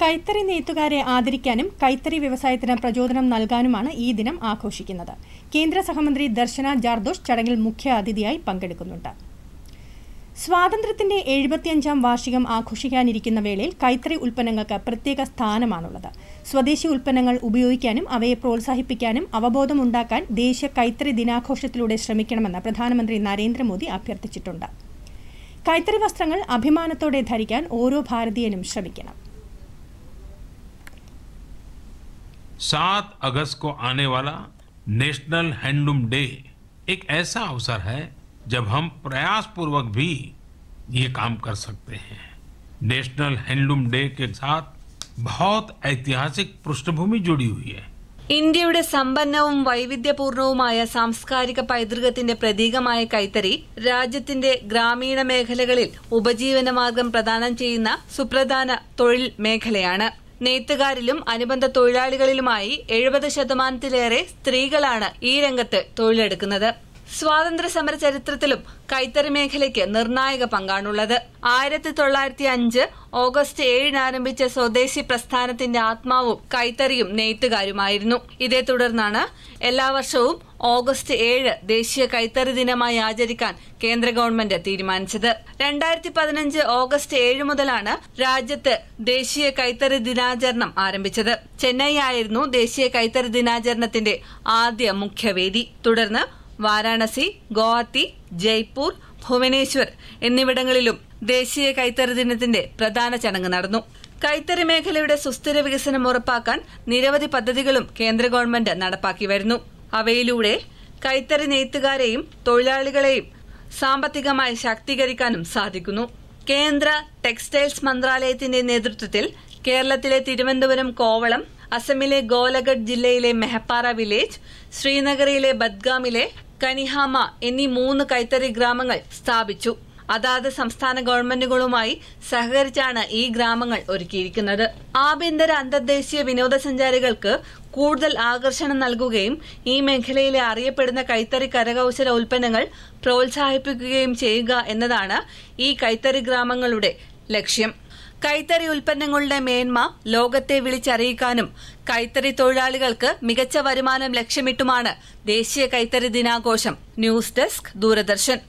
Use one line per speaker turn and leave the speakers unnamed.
കൈത്തറി നെയ്ത്തുകാരെ ആദരിക്കാനും കൈത്തറി വ്യവസായത്തിന് പ്രചോദനം നൽകാനുമാണ് ഈ ദിനം ആഘോഷിക്കുന്നത് കേന്ദ്ര സഹമന്ത്രി ദർശന ജാർദോഷ് ചടങ്ങിൽ മുഖ്യ അതിഥിയായി പങ്കെടുക്കുന്നുണ്ട് സ്വാതന്ത്ര്യത്തിന്റെ എഴുപത്തിയഞ്ചാം വാർഷികം ആഘോഷിക്കാനിരിക്കുന്ന വേളയിൽ കൈത്തറി ഉൽപ്പന്നങ്ങൾക്ക് പ്രത്യേക സ്ഥാനമാണുള്ളത് സ്വദേശി ഉൽപ്പന്നങ്ങൾ ഉപയോഗിക്കാനും അവയെ പ്രോത്സാഹിപ്പിക്കാനും അവബോധമുണ്ടാക്കാൻ ദേശീയ കൈത്തറി ദിനാഘോഷത്തിലൂടെ ശ്രമിക്കണമെന്ന് പ്രധാനമന്ത്രി നരേന്ദ്രമോദി അഭ്യർത്ഥിച്ചിട്ടുണ്ട് കൈത്തറി വസ്ത്രങ്ങൾ അഭിമാനത്തോടെ ധരിക്കാൻ ഓരോ ഭാരതീയനും ശ്രമിക്കണം
सात अगस्त को आने वाला नेशनल हैंडलूम डे एक ऐसा अवसर है जब हम प्रयासपूर्वक भी ये काम कर सकते हैं नेशनल हैंडलूम डे के साथ बहुत ऐतिहासिक पृष्ठभूमि जुड़ी हुई है
ഇന്ത്യയുടെ സമ്പന്നവും വൈവിധ്യപൂർണവുമായ സാംസ്കാരിക പൈതൃകത്തിന്റെ പ്രതീകമായ കൈത്തറി രാജ്യത്തിന്റെ ഗ്രാമീണ മേഖലകളിൽ ഉപജീവനമാർഗം പ്രദാനം ചെയ്യുന്ന സുപ്രധാന തൊഴിൽ മേഖലയാണ് നെയ്ത്തുകാരിലും അനുബന്ധ തൊഴിലാളികളിലുമായി എഴുപത് ശതമാനത്തിലേറെ സ്ത്രീകളാണ് ഈ രംഗത്ത് തൊഴിലെടുക്കുന്നത് സ്വാതന്ത്ര്യ സമര ചരിത്രത്തിലും കൈത്തറി മേഖലയ്ക്ക് നിർണായക പങ്കാണുള്ളത് ആയിരത്തി തൊള്ളായിരത്തി അഞ്ച് ഓഗസ്റ്റ് ഏഴിന് ആരംഭിച്ച സ്വദേശി പ്രസ്ഥാനത്തിന്റെ ആത്മാവും കൈത്തറിയും നെയ്ത്തുകാരുമായിരുന്നു ഇതേ തുടർന്നാണ് എല്ലാ വർഷവും ഓഗസ്റ്റ് ഏഴ് ദേശീയ കൈത്തറി ദിനമായി ആചരിക്കാൻ കേന്ദ്ര ഗവൺമെന്റ് തീരുമാനിച്ചത് രണ്ടായിരത്തി പതിനഞ്ച് ഓഗസ്റ്റ് ഏഴ് മുതലാണ് രാജ്യത്ത് ദേശീയ കൈത്തറി ദിനാചരണം ആരംഭിച്ചത് ചെന്നൈ ആയിരുന്നു ദേശീയ കൈത്തറി ദിനാചരണത്തിന്റെ ആദ്യ മുഖ്യവേദി തുടർന്ന് വാരാണസി ഗോവാത്തി ജയ്പൂർ ഭുവനേശ്വർ എന്നിവിടങ്ങളിലും ദേശീയ കൈത്തറി ദിനത്തിന്റെ പ്രധാന ചടങ്ങ് നടന്നു കൈത്തറി മേഖലയുടെ സുസ്ഥിര വികസനം ഉറപ്പാക്കാൻ നിരവധി പദ്ധതികളും കേന്ദ്ര ഗവൺമെന്റ് നടപ്പാക്കി വരുന്നു അവയിലൂടെ കൈത്തറി നെയ്ത്തുകാരെയും തൊഴിലാളികളെയും സാമ്പത്തികമായി ശാക്തീകരിക്കാനും സാധിക്കുന്നു കേന്ദ്ര ടെക്സ്റ്റൈൽസ് മന്ത്രാലയത്തിന്റെ നേതൃത്വത്തിൽ കേരളത്തിലെ തിരുവനന്തപുരം കോവളം അസമിലെ ഗോലഗഡ് ജില്ലയിലെ മെഹപ്പാറ വില്ലേജ് ശ്രീനഗറിലെ ബദ്ഗാമിലെ കനിഹാമ എന്നീ മൂന്ന് കൈത്തറി ഗ്രാമങ്ങൾ സ്ഥാപിച്ചു അതാത് സംസ്ഥാന ഗവൺമെന്റുകളുമായി സഹകരിച്ചാണ് ഈ ഗ്രാമങ്ങൾ ഒരുക്കിയിരിക്കുന്നത് ആഭ്യന്തര അന്തർദേശീയ വിനോദസഞ്ചാരികൾക്ക് കൂടുതൽ ആകർഷണം നൽകുകയും ഈ മേഖലയിലെ അറിയപ്പെടുന്ന കൈത്തറി കരകൗശല ഉൽപ്പന്നങ്ങൾ പ്രോത്സാഹിപ്പിക്കുകയും ചെയ്യുക എന്നതാണ് ഈ കൈത്തറി ഗ്രാമങ്ങളുടെ ലക്ഷ്യം കൈത്തറി ഉൽപ്പന്നങ്ങളുടെ മേന്മ ലോകത്തെ വിളിച്ചറിയിക്കാനും കൈത്തറി തൊഴിലാളികൾക്ക് മികച്ച വരുമാനം ലക്ഷ്യമിട്ടുമാണ് ദേശീയ കൈത്തറി ദിനാഘോഷം ന്യൂസ് ഡെസ്ക് ദൂരദർശൻ